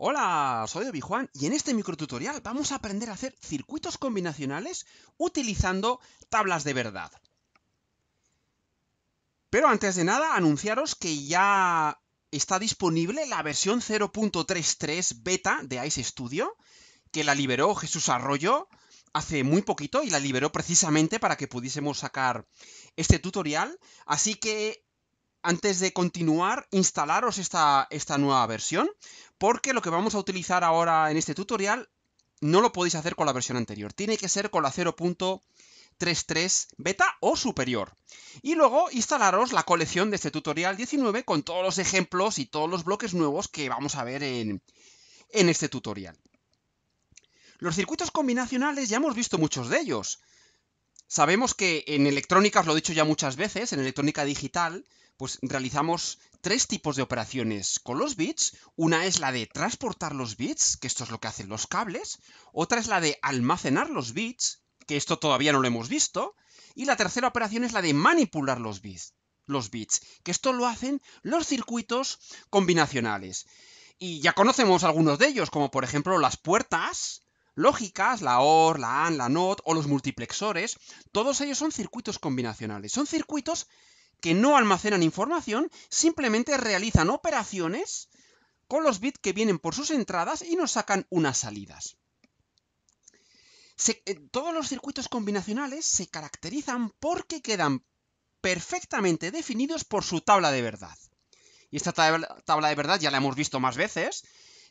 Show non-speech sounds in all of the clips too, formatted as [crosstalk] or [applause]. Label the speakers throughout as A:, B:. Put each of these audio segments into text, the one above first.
A: Hola, soy Obi-Juan y en este microtutorial vamos a aprender a hacer circuitos combinacionales utilizando tablas de verdad. Pero antes de nada, anunciaros que ya está disponible la versión 0.33 beta de Ice Studio, que la liberó Jesús Arroyo hace muy poquito y la liberó precisamente para que pudiésemos sacar este tutorial. Así que antes de continuar, instalaros esta, nueva versión, porque lo que vamos a utilizar ahora en este tutorial no lo podéis hacer con la versión anterior, tiene que ser con la 0.33 beta o superior. Y luego instalaros la colección de este tutorial 19 con todos los ejemplos y todos los bloques nuevos que vamos a ver en este tutorial. Los circuitos combinacionales ya hemos visto muchos de ellos. Sabemos que en electrónica, os lo he dicho ya muchas veces, en electrónica digital, pues realizamos tres tipos de operaciones con los bits. Una es la de transportar los bits, que esto es lo que hacen los cables. Otra es la de almacenar los bits, que esto todavía no lo hemos visto. Y la tercera operación es la de manipular los bits, los bits que esto lo hacen los circuitos combinacionales. Y ya conocemos algunos de ellos, como por ejemplo las puertas, lógicas, la OR, la AND, la NOT o los multiplexores, todos ellos son circuitos combinacionales. Son circuitos que no almacenan información, simplemente realizan operaciones con los bits que vienen por sus entradas y nos sacan unas salidas. Eh, todos los circuitos combinacionales se caracterizan porque quedan perfectamente definidos por su tabla de verdad. Y esta tabla, tabla de verdad ya la hemos visto más veces,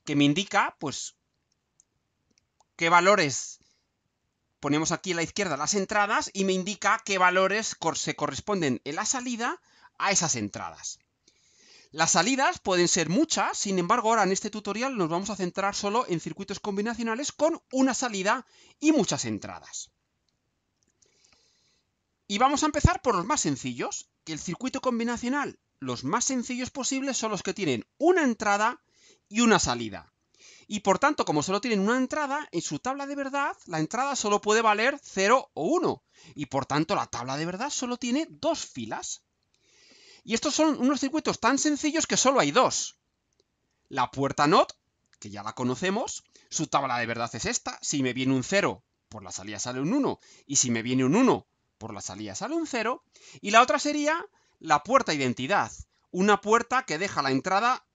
A: que me indica, pues, qué valores ponemos aquí a la izquierda las entradas y me indica qué valores se corresponden en la salida a esas entradas. Las salidas pueden ser muchas, sin embargo ahora en este tutorial nos vamos a centrar solo en circuitos combinacionales con una salida y muchas entradas. Y vamos a empezar por los más sencillos, que el circuito combinacional, los más sencillos posibles son los que tienen una entrada y una salida y por tanto, como solo tienen una entrada, en su tabla de verdad la entrada solo puede valer 0 o 1, y por tanto la tabla de verdad solo tiene dos filas. Y estos son unos circuitos tan sencillos que solo hay dos. La puerta NOT, que ya la conocemos, su tabla de verdad es esta, si me viene un 0, por la salida sale un 1, y si me viene un 1, por la salida sale un 0, y la otra sería la puerta identidad, una puerta que deja la entrada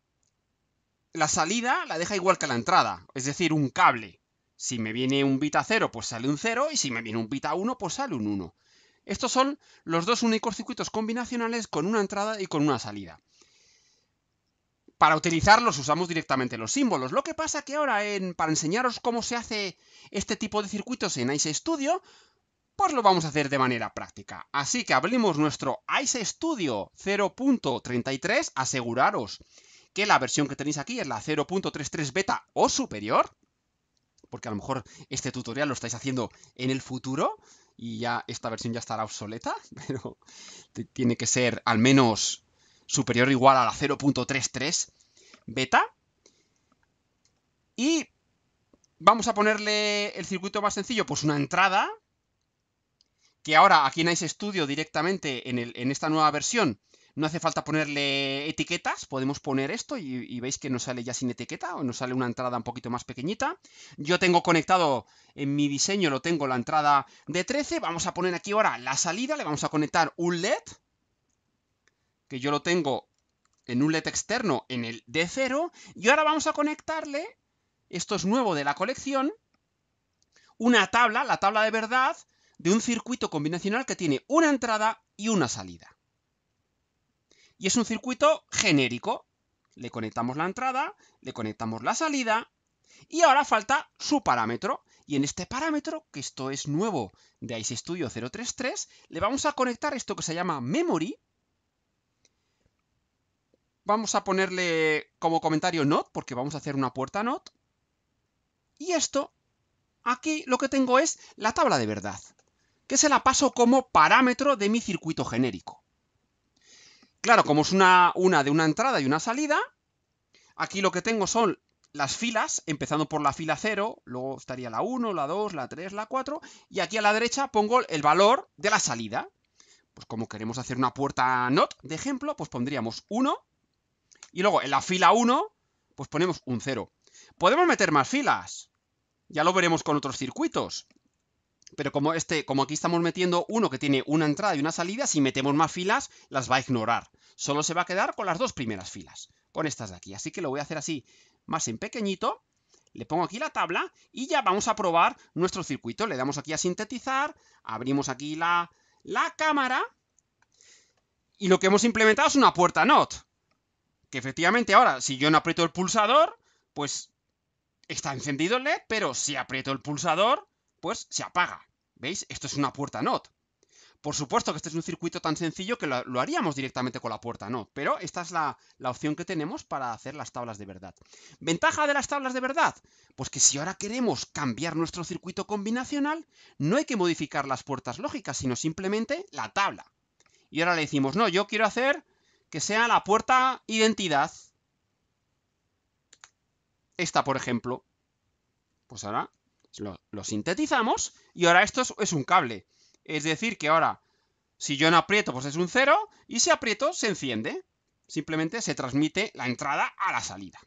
A: la salida la deja igual que la entrada, es decir, un cable. Si me viene un bit a 0, pues sale un 0, y si me viene un bit a 1, pues sale un 1. Estos son los dos únicos circuitos combinacionales con una entrada y con una salida. Para utilizarlos usamos directamente los símbolos. Lo que pasa que ahora, en, para enseñaros cómo se hace este tipo de circuitos en Ice Studio, pues lo vamos a hacer de manera práctica. Así que abrimos nuestro Ice Studio 0.33, aseguraros que la versión que tenéis aquí es la 0.33 beta o superior, porque a lo mejor este tutorial lo estáis haciendo en el futuro y ya esta versión ya estará obsoleta, [laughs] pero tiene que ser al menos superior o igual a la 0.33 beta. Y vamos a ponerle el circuito más sencillo, pues una entrada, que ahora aquí en Ice Studio directamente en, en esta nueva versión no hace falta ponerle etiquetas, podemos poner esto y, veis que nos sale ya sin etiqueta o nos sale una entrada un poquito más pequeñita. Yo tengo conectado en mi diseño, lo tengo la entrada de 13. Vamos a poner aquí ahora la salida, le vamos a conectar un LED, que yo lo tengo en un LED externo en el D0. Y ahora vamos a conectarle, esto es nuevo de la colección, una tabla, la tabla de verdad, de un circuito combinacional que tiene una entrada y una salida. Y es un circuito genérico. Le conectamos la entrada, le conectamos la salida y ahora falta su parámetro. Y en este parámetro, que esto es nuevo de Ice Studio 033, le vamos a conectar esto que se llama memory. Vamos a ponerle como comentario not, porque vamos a hacer una puerta not. Y esto, aquí lo que tengo es la tabla de verdad, que se la paso como parámetro de mi circuito genérico. Claro, como es una, una de una entrada y una salida, aquí lo que tengo son las filas, empezando por la fila 0, luego estaría la 1, la 2, la 3, la 4, y aquí a la derecha pongo el valor de la salida. Pues como queremos hacer una puerta NOT, de ejemplo, pues pondríamos 1, y luego en la fila 1, pues ponemos un 0. Podemos meter más filas, ya lo veremos con otros circuitos pero como, este, como aquí estamos metiendo uno que tiene una entrada y una salida, si metemos más filas, las va a ignorar. Solo se va a quedar con las dos primeras filas, con estas de aquí. Así que lo voy a hacer así, más en pequeñito. Le pongo aquí la tabla y ya vamos a probar nuestro circuito. Le damos aquí a sintetizar, abrimos aquí la, la cámara y lo que hemos implementado es una puerta NOT. Que efectivamente ahora, si yo no aprieto el pulsador, pues está encendido el LED, pero si aprieto el pulsador, pues se apaga. ¿Veis? Esto es una puerta NOT. Por supuesto que este es un circuito tan sencillo que lo, haríamos directamente con la puerta NOT, pero esta es la, la, opción que tenemos para hacer las tablas de verdad. ¿Ventaja de las tablas de verdad? Pues que si ahora queremos cambiar nuestro circuito combinacional, no hay que modificar las puertas lógicas, sino simplemente la tabla. Y ahora le decimos, no, yo quiero hacer que sea la puerta identidad. Esta, por ejemplo. Pues ahora lo, sintetizamos y ahora esto es, un cable. Es decir, que ahora, si yo no aprieto, pues es un cero y si aprieto, se enciende. Simplemente se transmite la entrada a la salida.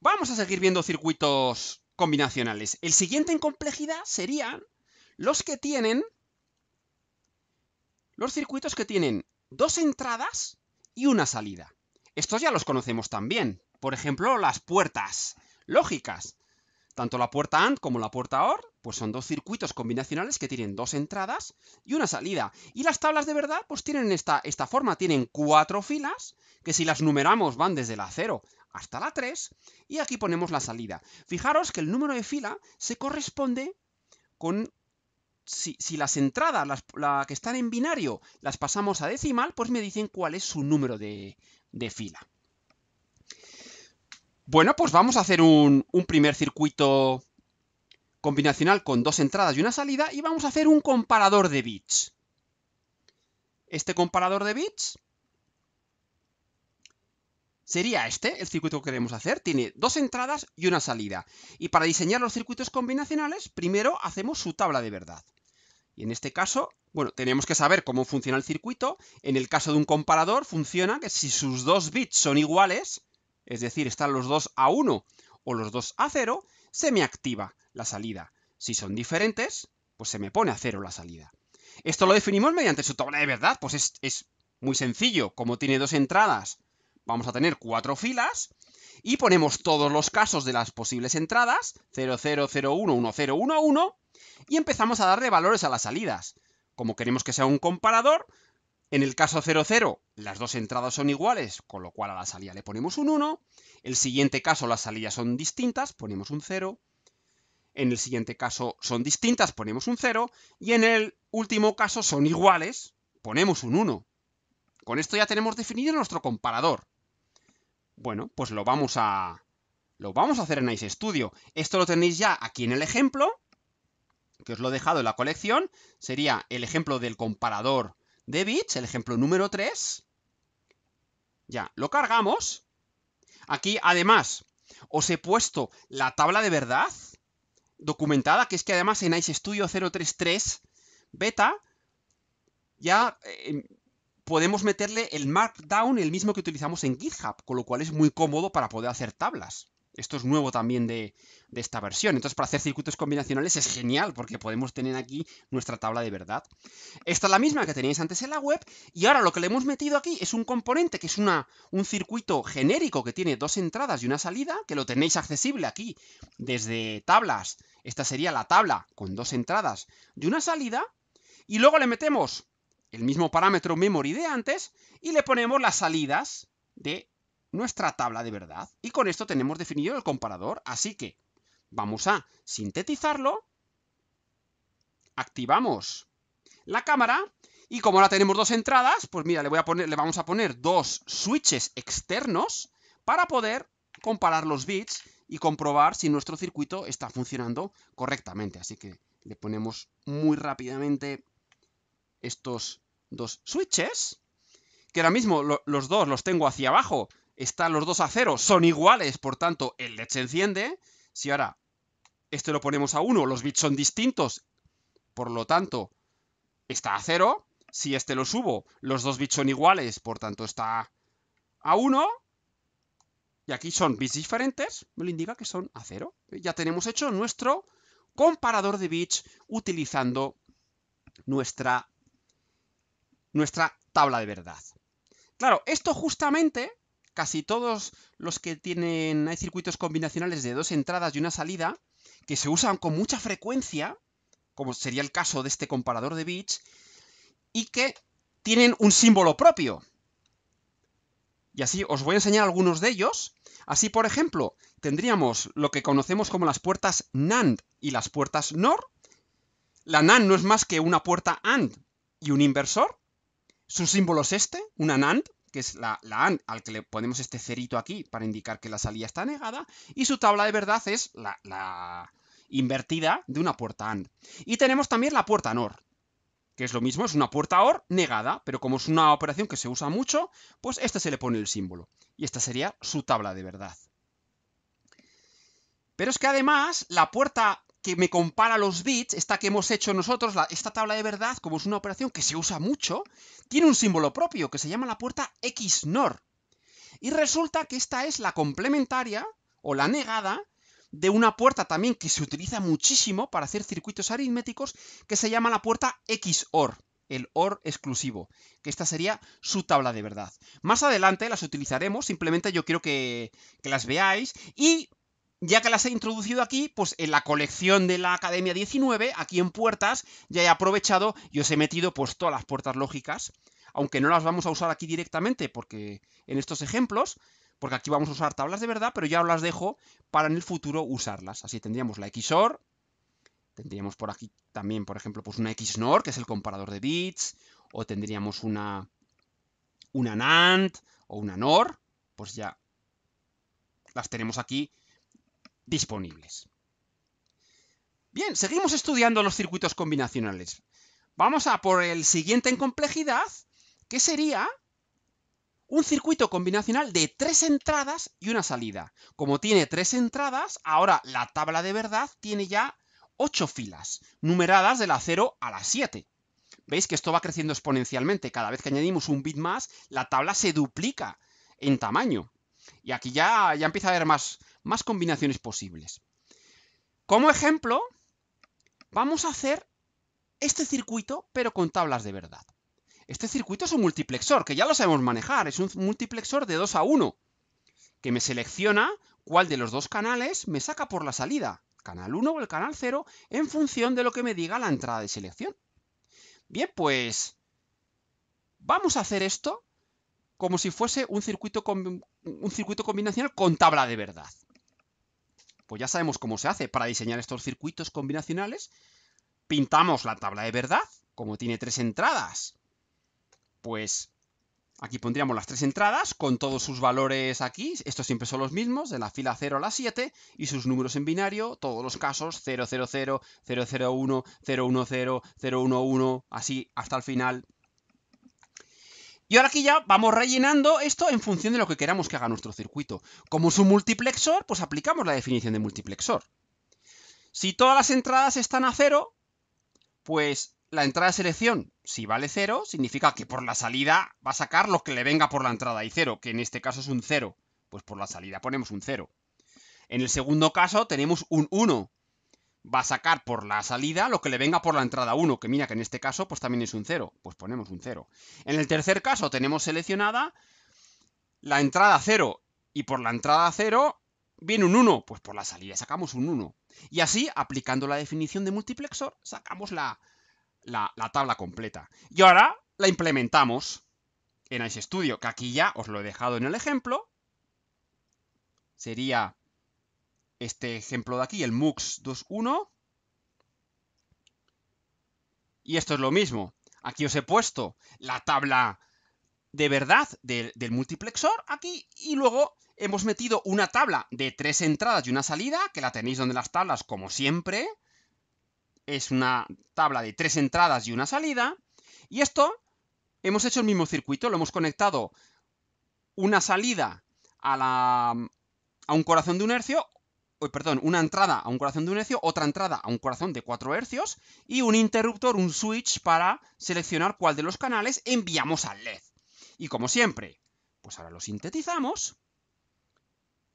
A: Vamos a seguir viendo circuitos combinacionales. El siguiente en complejidad serían los que tienen los circuitos que tienen dos entradas y una salida. Estos ya los conocemos también. Por ejemplo, las puertas lógicas. Tanto la puerta AND como la puerta OR, pues son dos circuitos combinacionales que tienen dos entradas y una salida. Y las tablas de verdad, pues tienen esta, esta forma, tienen cuatro filas, que si las numeramos van desde la 0 hasta la 3, y aquí ponemos la salida. Fijaros que el número de fila se corresponde con... Si, las entradas, las la que están en binario, las pasamos a decimal, pues me dicen cuál es su número de, de fila. Bueno, pues vamos a hacer un, primer circuito combinacional con dos entradas y una salida y vamos a hacer un comparador de bits. Este comparador de bits sería este, el circuito que queremos hacer. Tiene dos entradas y una salida. Y para diseñar los circuitos combinacionales, primero hacemos su tabla de verdad. Y en este caso, bueno, tenemos que saber cómo funciona el circuito. En el caso de un comparador, funciona que si sus dos bits son iguales, es decir, están los dos a 1 o los dos a 0, se me activa la salida. Si son diferentes, pues se me pone a 0 la salida. Esto lo definimos mediante su tabla de verdad, pues es, es muy sencillo. Como tiene dos entradas, vamos a tener cuatro filas y ponemos todos los casos de las posibles entradas, 0, 0, 0, 1, 1, 0, 1, 1, y empezamos a darle valores a las salidas. Como queremos que sea un comparador, en el caso 00, las dos entradas son iguales, con lo cual a la salida le ponemos un 1. El siguiente caso las salidas son distintas, ponemos un 0. En el siguiente caso son distintas, ponemos un 0. Y en el último caso son iguales, ponemos un 1. Con esto ya tenemos definido nuestro comparador. Bueno, pues lo vamos a, lo vamos a hacer en Ice Studio. Esto lo tenéis ya aquí en el ejemplo, que os lo he dejado en la colección. Sería el ejemplo del comparador de bits, el ejemplo número 3. Ya, lo cargamos. Aquí, además, os he puesto la tabla de verdad documentada, que es que además en Ice Studio 033 beta ya eh, podemos meterle el markdown, el mismo que utilizamos en GitHub, con lo cual es muy cómodo para poder hacer tablas. Esto es nuevo también de, esta versión. Entonces, para hacer circuitos combinacionales es genial, porque podemos tener aquí nuestra tabla de verdad. Esta es la misma que teníais antes en la web, y ahora lo que le hemos metido aquí es un componente que es una, un circuito genérico que tiene dos entradas y una salida, que lo tenéis accesible aquí desde tablas. Esta sería la tabla con dos entradas y una salida. Y luego le metemos el mismo parámetro memory de antes y le ponemos las salidas de nuestra tabla de verdad y con esto tenemos definido el comparador. Así que vamos a sintetizarlo, activamos la cámara y como ahora tenemos dos entradas, pues mira, le, voy a poner, le vamos a poner dos switches externos para poder comparar los bits y comprobar si nuestro circuito está funcionando correctamente. Así que le ponemos muy rápidamente estos dos switches, que ahora mismo los dos los tengo hacia abajo están los dos a cero, son iguales, por tanto, el LED se enciende. Si ahora este lo ponemos a uno, los bits son distintos, por lo tanto, está a cero. Si este lo subo, los dos bits son iguales, por tanto, está a 1. Y aquí son bits diferentes, me lo indica que son a cero. Ya tenemos hecho nuestro comparador de bits utilizando nuestra, nuestra tabla de verdad. Claro, esto justamente casi todos los que tienen, hay circuitos combinacionales de dos entradas y una salida, que se usan con mucha frecuencia, como sería el caso de este comparador de bits, y que tienen un símbolo propio. Y así os voy a enseñar algunos de ellos. Así, por ejemplo, tendríamos lo que conocemos como las puertas NAND y las puertas NOR. La NAND no es más que una puerta AND y un inversor. Su símbolo es este, una NAND que es la, AND, al que le ponemos este cerito aquí para indicar que la salida está negada, y su tabla de verdad es la, invertida de una puerta AND. Y tenemos también la puerta NOR, que es lo mismo, es una puerta OR negada, pero como es una operación que se usa mucho, pues este se le pone el símbolo. Y esta sería su tabla de verdad. Pero es que además la puerta me compara los bits, esta que hemos hecho nosotros, esta tabla de verdad, como es una operación que se usa mucho, tiene un símbolo propio que se llama la puerta XNOR. Y resulta que esta es la complementaria o la negada de una puerta también que se utiliza muchísimo para hacer circuitos aritméticos que se llama la puerta XOR, el OR exclusivo, que esta sería su tabla de verdad. Más adelante las utilizaremos, simplemente yo quiero que, que las veáis y ya que las he introducido aquí, pues en la colección de la Academia 19, aquí en puertas, ya he aprovechado y os he metido pues todas las puertas lógicas, aunque no las vamos a usar aquí directamente, porque en estos ejemplos, porque aquí vamos a usar tablas de verdad, pero ya las dejo para en el futuro usarlas. Así tendríamos la XOR, tendríamos por aquí también, por ejemplo, pues una XNOR, que es el comparador de bits, o tendríamos una, una NAND o una NOR, pues ya las tenemos aquí disponibles. Bien, seguimos estudiando los circuitos combinacionales. Vamos a por el siguiente en complejidad, que sería un circuito combinacional de tres entradas y una salida. Como tiene tres entradas, ahora la tabla de verdad tiene ya ocho filas, numeradas de la 0 a la 7. Veis que esto va creciendo exponencialmente. Cada vez que añadimos un bit más, la tabla se duplica en tamaño. Y aquí ya, ya empieza a haber más, más combinaciones posibles. Como ejemplo, vamos a hacer este circuito, pero con tablas de verdad. Este circuito es un multiplexor, que ya lo sabemos manejar, es un multiplexor de 2 a 1, que me selecciona cuál de los dos canales me saca por la salida, canal 1 o el canal 0, en función de lo que me diga la entrada de selección. Bien, pues vamos a hacer esto como si fuese un circuito, un circuito combinacional con tabla de verdad. Pues ya sabemos cómo se hace para diseñar estos circuitos combinacionales. Pintamos la tabla de verdad, como tiene tres entradas. Pues aquí pondríamos las tres entradas con todos sus valores aquí. Estos siempre son los mismos, de la fila 0 a la 7, y sus números en binario, todos los casos 000, 001, 010, 011, así hasta el final y ahora aquí ya vamos rellenando esto en función de lo que queramos que haga nuestro circuito. Como es un multiplexor, pues aplicamos la definición de multiplexor. Si todas las entradas están a cero, pues la entrada de selección, si vale cero, significa que por la salida va a sacar lo que le venga por la entrada y cero, que en este caso es un cero. Pues por la salida ponemos un cero. En el segundo caso tenemos un 1, va a sacar por la salida lo que le venga por la entrada 1, que mira que en este caso pues también es un 0, pues ponemos un 0. En el tercer caso tenemos seleccionada la entrada 0 y por la entrada 0 viene un 1, pues por la salida sacamos un 1. Y así, aplicando la definición de multiplexor, sacamos la, la, la tabla completa. Y ahora la implementamos en Ice Studio, que aquí ya os lo he dejado en el ejemplo. Sería este ejemplo de aquí, el mux 2.1. Y esto es lo mismo. Aquí os he puesto la tabla de verdad del, multiplexor aquí y luego hemos metido una tabla de tres entradas y una salida, que la tenéis donde las tablas como siempre. Es una tabla de tres entradas y una salida. Y esto hemos hecho el mismo circuito, lo hemos conectado una salida a, la, a un corazón de un hercio perdón, una entrada a un corazón de un hercio, otra entrada a un corazón de 4 hercios y un interruptor, un switch para seleccionar cuál de los canales enviamos al LED. Y como siempre, pues ahora lo sintetizamos.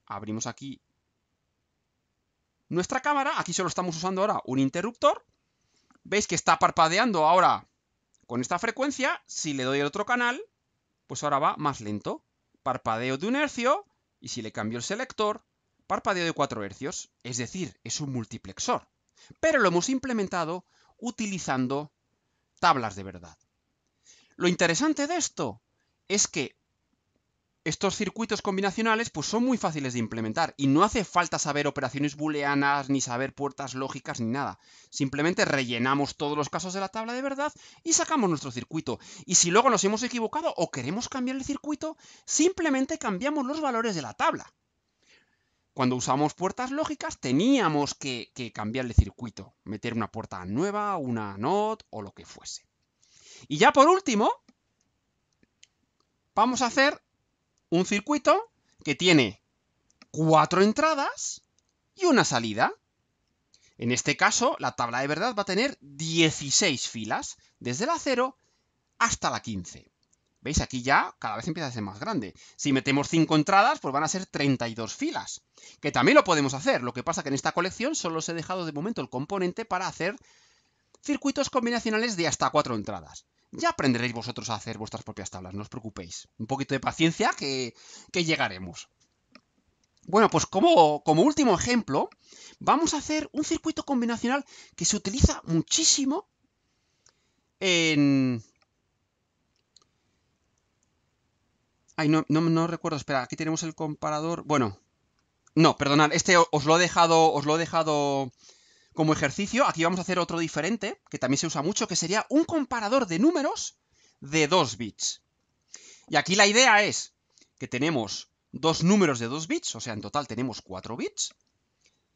A: Abrimos aquí nuestra cámara. Aquí solo estamos usando ahora un interruptor. Veis que está parpadeando ahora con esta frecuencia. Si le doy el otro canal, pues ahora va más lento. Parpadeo de un hercio y si le cambio el selector, parpadeo de 4 Hz, es decir, es un multiplexor, pero lo hemos implementado utilizando tablas de verdad. Lo interesante de esto es que estos circuitos combinacionales pues son muy fáciles de implementar y no hace falta saber operaciones booleanas ni saber puertas lógicas ni nada. Simplemente rellenamos todos los casos de la tabla de verdad y sacamos nuestro circuito. Y si luego nos hemos equivocado o queremos cambiar el circuito, simplemente cambiamos los valores de la tabla cuando usamos puertas lógicas teníamos que, cambiarle circuito, meter una puerta nueva, una NOT o lo que fuese. Y ya por último, vamos a hacer un circuito que tiene cuatro entradas y una salida. En este caso, la tabla de verdad va a tener 16 filas, desde la 0 hasta la 15. ¿Veis? Aquí ya cada vez empieza a ser más grande. Si metemos 5 entradas, pues van a ser 32 filas, que también lo podemos hacer. Lo que pasa que en esta colección solo os he dejado de momento el componente para hacer circuitos combinacionales de hasta 4 entradas. Ya aprenderéis vosotros a hacer vuestras propias tablas, no os preocupéis. Un poquito de paciencia que, que llegaremos. Bueno, pues como, como, último ejemplo, vamos a hacer un circuito combinacional que se utiliza muchísimo en, Ay, no, recuerdo. Espera, aquí tenemos el comparador. Bueno, no, perdonad, este os lo he dejado, os lo he dejado como ejercicio. Aquí vamos a hacer otro diferente, que también se usa mucho, que sería un comparador de números de 2 bits. Y aquí la idea es que tenemos dos números de 2 bits, o sea, en total tenemos 4 bits.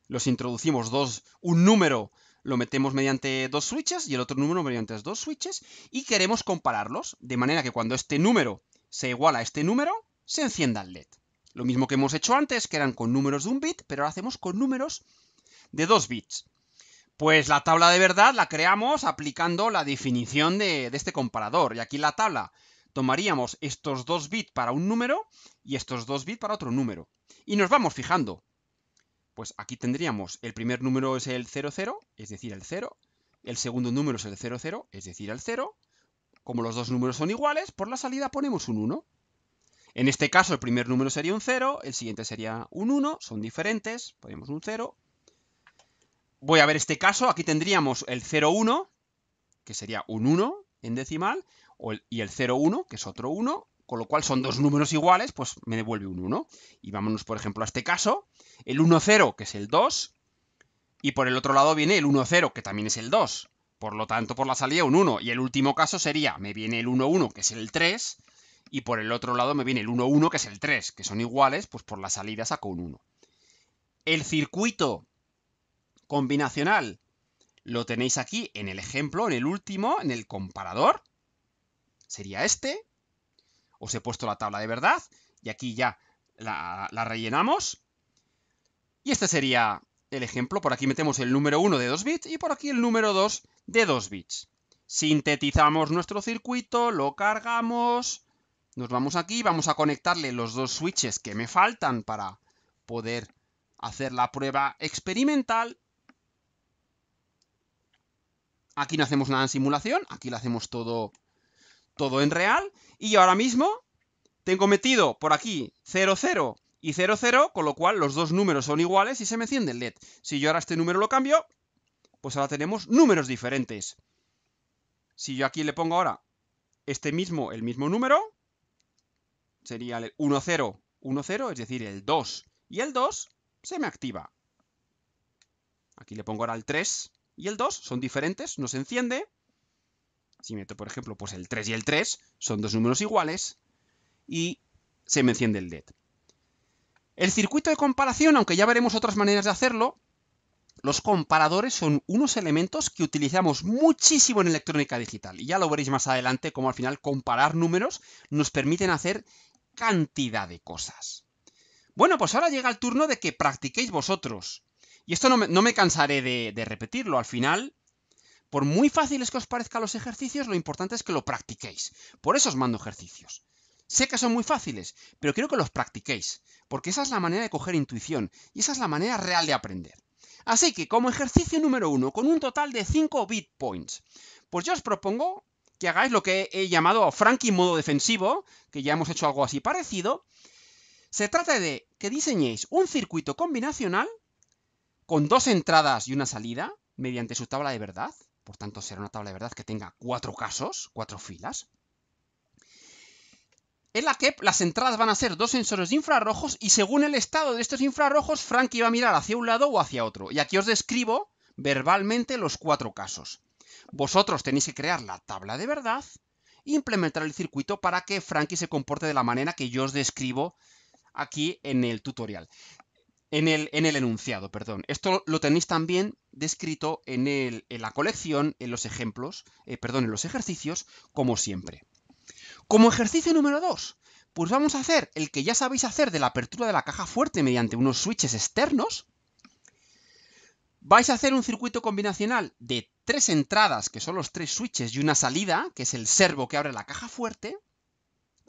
A: Los introducimos dos, un número lo metemos mediante dos switches y el otro número mediante dos switches y queremos compararlos, de manera que cuando este número se iguala a este número, se encienda el LED. Lo mismo que hemos hecho antes, que eran con números de un bit, pero ahora hacemos con números de dos bits. Pues la tabla de verdad la creamos aplicando la definición de, este comparador. Y aquí la tabla tomaríamos estos dos bits para un número y estos dos bits para otro número. Y nos vamos fijando. Pues aquí tendríamos el primer número es el 00, es decir, el 0. El segundo número es el 00, es decir, el 0. Como los dos números son iguales, por la salida ponemos un 1. En este caso el primer número sería un 0, el siguiente sería un 1, son diferentes, ponemos un 0. Voy a ver este caso, aquí tendríamos el 0,1, que sería un 1 en decimal, y el 0,1, que es otro 1, con lo cual son dos números iguales, pues me devuelve un 1. Y vámonos, por ejemplo, a este caso, el 1,0, que es el 2, y por el otro lado viene el 1,0, que también es el 2. Por lo tanto, por la salida un 1. Y el último caso sería, me viene el 1-1, que es el 3, y por el otro lado me viene el 1-1, que es el 3, que son iguales, pues por la salida saco un 1. El circuito combinacional lo tenéis aquí en el ejemplo, en el último, en el comparador. Sería este. Os he puesto la tabla de verdad y aquí ya la, rellenamos. Y este sería el ejemplo, por aquí metemos el número 1 de 2 bits y por aquí el número 2 de 2 bits. Sintetizamos nuestro circuito, lo cargamos, nos vamos aquí, vamos a conectarle los dos switches que me faltan para poder hacer la prueba experimental. Aquí no hacemos nada en simulación, aquí lo hacemos todo, todo en real. Y ahora mismo tengo metido por aquí 00 y 0, 0, con lo cual los dos números son iguales y se me enciende el LED. Si yo ahora este número lo cambio, pues ahora tenemos números diferentes. Si yo aquí le pongo ahora este mismo, el mismo número, sería el 1, 0, 1, 0, es decir, el 2. Y el 2 se me activa. Aquí le pongo ahora el 3 y el 2, son diferentes, no se enciende. Si meto, por ejemplo, pues el 3 y el 3, son dos números iguales y se me enciende el LED. El circuito de comparación, aunque ya veremos otras maneras de hacerlo, los comparadores son unos elementos que utilizamos muchísimo en electrónica digital. Y ya lo veréis más adelante, como al final comparar números nos permiten hacer cantidad de cosas. Bueno, pues ahora llega el turno de que practiquéis vosotros. Y esto no me, cansaré de, de repetirlo. Al final, por muy fáciles que os parezcan los ejercicios, lo importante es que lo practiquéis. Por eso os mando ejercicios. Sé que son muy fáciles, pero quiero que los practiquéis, porque esa es la manera de coger intuición y esa es la manera real de aprender. Así que, como ejercicio número uno, con un total de 5 points, pues yo os propongo que hagáis lo que he llamado Frankie modo defensivo, que ya hemos hecho algo así parecido. Se trata de que diseñéis un circuito combinacional con dos entradas y una salida mediante su tabla de verdad. Por tanto, será una tabla de verdad que tenga cuatro casos, cuatro filas en la que las entradas van a ser dos sensores infrarrojos y según el estado de estos infrarrojos, Franky va a mirar hacia un lado o hacia otro. Y aquí os describo verbalmente los cuatro casos. Vosotros tenéis que crear la tabla de verdad e implementar el circuito para que Frankie se comporte de la manera que yo os describo aquí en el tutorial. En el, enunciado, perdón. Esto lo tenéis también descrito en, la colección, en los ejemplos, eh, perdón, en los ejercicios, como siempre. Como ejercicio número 2, pues vamos a hacer el que ya sabéis hacer de la apertura de la caja fuerte mediante unos switches externos. Vais a hacer un circuito combinacional de tres entradas, que son los tres switches, y una salida, que es el servo que abre la caja fuerte,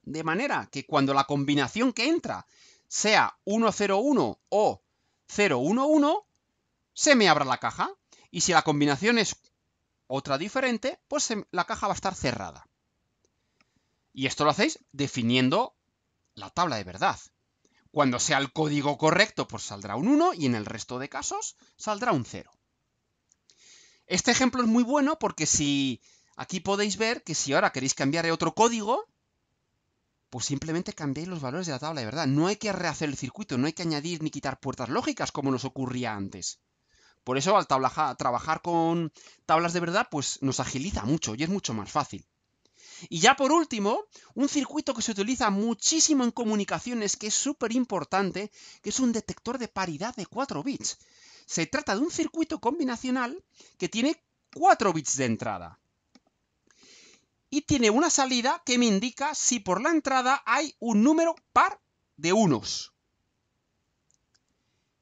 A: de manera que cuando la combinación que entra sea 101 o 011, se me abra la caja. Y si la combinación es otra diferente, pues la caja va a estar cerrada. Y esto lo hacéis definiendo la tabla de verdad. Cuando sea el código correcto, pues saldrá un 1 y en el resto de casos saldrá un 0. Este ejemplo es muy bueno porque si aquí podéis ver que si ahora queréis cambiar otro código, pues simplemente cambiáis los valores de la tabla de verdad. No hay que rehacer el circuito, no hay que añadir ni quitar puertas lógicas como nos ocurría antes. Por eso al trabajar con tablas de verdad pues nos agiliza mucho y es mucho más fácil. Y ya por último, un circuito que se utiliza muchísimo en comunicaciones, que es súper importante, que es un detector de paridad de 4 bits. Se trata de un circuito combinacional que tiene 4 bits de entrada. Y tiene una salida que me indica si por la entrada hay un número par de unos.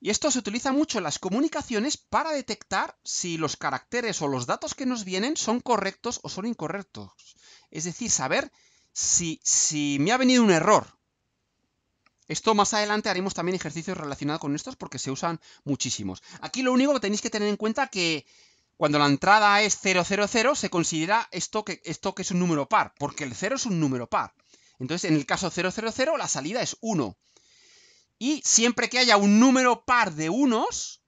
A: Y esto se utiliza mucho en las comunicaciones para detectar si los caracteres o los datos que nos vienen son correctos o son incorrectos. Es decir, saber si, me ha venido un error. Esto más adelante haremos también ejercicios relacionados con estos porque se usan muchísimos. Aquí lo único que tenéis que tener en cuenta es que cuando la entrada es 000 se considera esto que, es un número par, porque el 0 es un número par. Entonces, en el caso 000 la salida es 1. Y siempre que haya un número par de unos,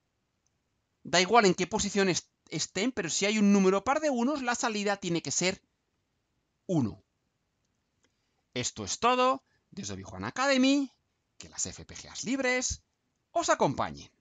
A: da igual en qué posición estén, pero si hay un número par de unos, la salida tiene que ser 1. Esto es todo desde Bijuana Academy. Que las FPGAs libres os acompañen.